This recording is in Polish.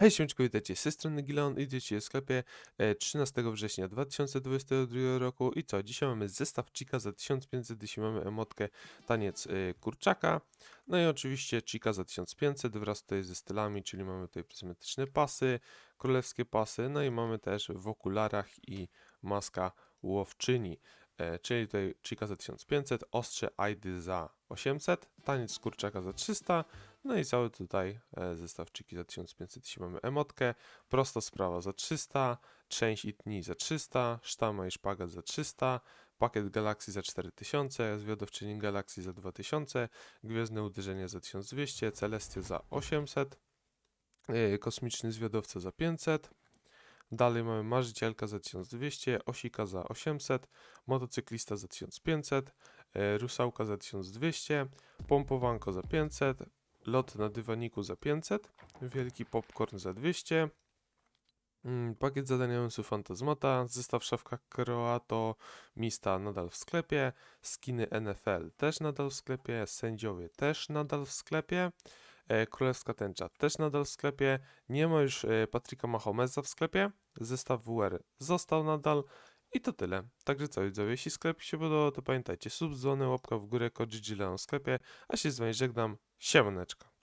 Hej, siemczko, witajcie z tej strony Gilon i dzieci w sklepie 13 e, września 2022 roku. I co, dzisiaj mamy zestaw Chica za 1500, dzisiaj mamy emotkę taniec e, kurczaka. No i oczywiście Chica za 1500 wraz tutaj ze stylami, czyli mamy tutaj symetryczne pasy, królewskie pasy, no i mamy też w okularach i maska łowczyni. E, czyli tutaj Chica za 1500, ostrze ID za 800, taniec kurczaka za 300, no i cały tutaj e, zestaw Chiki za 1500. Dzisiaj mamy emotkę, prosta sprawa za 300, część i tni za 300, sztama i szpagat za 300, pakiet galaxii za 4000, zwiadowczyni galaxii za 2000, gwiezdne uderzenie za 1200, celestia za 800, e, kosmiczny zwiadowca za 500, Dalej mamy marzycielka za 1200, osika za 800, motocyklista za 1500, e, rusałka za 1200, pompowanko za 500, lot na dywaniku za 500, wielki popcorn za 200, mm, Pakiet zadania Jansu Fantasmata, zestaw szafka Kroato Mista nadal w sklepie, skiny NFL też nadal w sklepie, sędziowie też nadal w sklepie. E, Królewska Tęcza. Też nadal w sklepie. Nie ma już e, Patryka Mahomeza w sklepie. Zestaw WR został nadal. I to tyle. Także co widzę, jeśli sklep się podobał, to pamiętajcie, sub, dzwony, łapka w górę, kod w sklepie, a się z wami żegnam, siemaneczko.